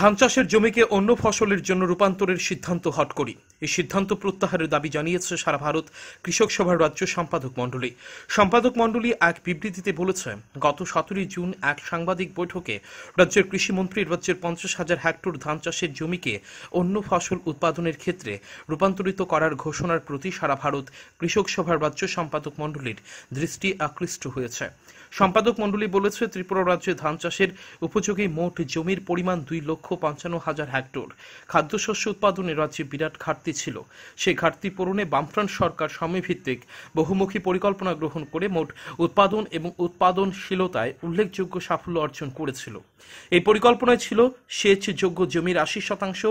ধান চাষের জমিকে অন্য ফসলের জন্য রূপান্তরের সিদ্ধান্ত হট করি এই সিদ্ধান্ত প্রত্যাহারের দাবি জানিয়েছে সারা ভারত কৃষক সভার রাজ্য সম্পাদক মণ্ডলী সম্পাদক মণ্ডলী এক বিবৃতিতে বলেছে গত সতেরোই জুন এক সাংবাদিক বৈঠকে রাজ্যের কৃষিমন্ত্রী রাজ্যের পঞ্চাশ হাজার হেক্টর ধান চাষের জমিকে অন্য ফসল উৎপাদনের ক্ষেত্রে রূপান্তরিত করার ঘোষণার প্রতি সারা ভারত কৃষক সভার রাজ্য সম্পাদক মণ্ডলীর দৃষ্টি আকৃষ্ট হয়েছে সম্পাদক মণ্ডলী বলেছে ত্রিপুরা রাজ্যে ধান চাষের উপযোগী মোট জমির পরিমাণ দুই লক্ষ পঞ্চান্ন হাজার হেক্টর খাদ্যশস্য উৎপাদনে রাজ্যে বিরাট ঘাটতি ছিল সেই ঘাটতি পূরণে বামফ্রন্ট সরকার সময়ভিত্তিক বহুমুখী পরিকল্পনা গ্রহণ করে মোট উৎপাদন এবং উৎপাদনশীলতায় উল্লেখযোগ্য সাফল্য অর্জন করেছিল এই পরিকল্পনায় ছিল সেচ যোগ্য জমির আশি শতাংশ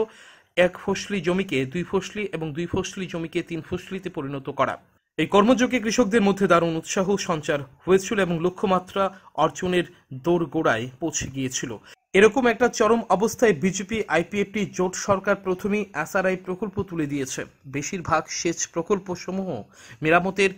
এক ফসলি জমিকে দুই ফসলি এবং দুই ফসলি জমিকে তিন ফসলিতে পরিণত করা এই কর্মযোগে কৃষকদের মধ্যে দারুণ উৎসাহ সঞ্চার হয়েছিল এবং লক্ষ্যমাত্রা অর্জনের গোড়ায় পৌঁছে গিয়েছিল এরকম একটা চরম অবস্থায় বিজেপি আইপিএফটি জোট সরকার প্রথমেই এসআরআই প্রকল্প তুলে দিয়েছে বেশিরভাগ সেচ প্রকল্প সমূহ মেরামতের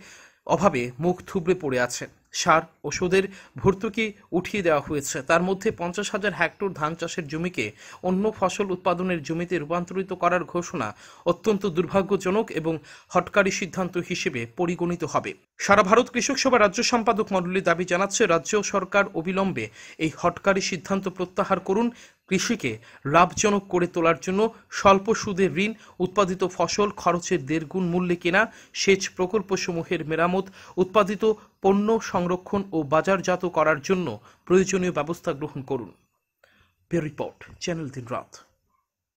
অভাবে মুখ থুবড়ে পড়ে আছে সার ওষুধের ভর্তুকি উঠিয়ে দেওয়া হয়েছে তার মধ্যে পঞ্চাশ হাজার হেক্টর ধান চাষের জমিকে অন্য ফসল উৎপাদনের জমিতে রূপান্তরিত করার ঘোষণা অত্যন্ত দুর্ভাগ্যজনক এবং হটকারী সিদ্ধান্ত হিসেবে পরিগণিত হবে সারা ভারত কৃষক সভা রাজ্য সম্পাদক মণ্ডলী দাবি জানাচ্ছে রাজ্য সরকার অবিলম্বে এই হটকারী সিদ্ধান্ত প্রত্যাহার করুন কৃষিকে লাভজনক করে তোলার জন্য স্বল্প সুদের ঋণ উৎপাদিত ফসল খরচের দেড়গুণ মূল্যে কেনা সেচ প্রকল্পসমূহের মেরামত উৎপাদিত পণ্য সংরক্ষণ ও বাজারজাত করার জন্য প্রয়োজনীয় ব্যবস্থা গ্রহণ করুন রিপোর্ট চ্যানেল দিন রাত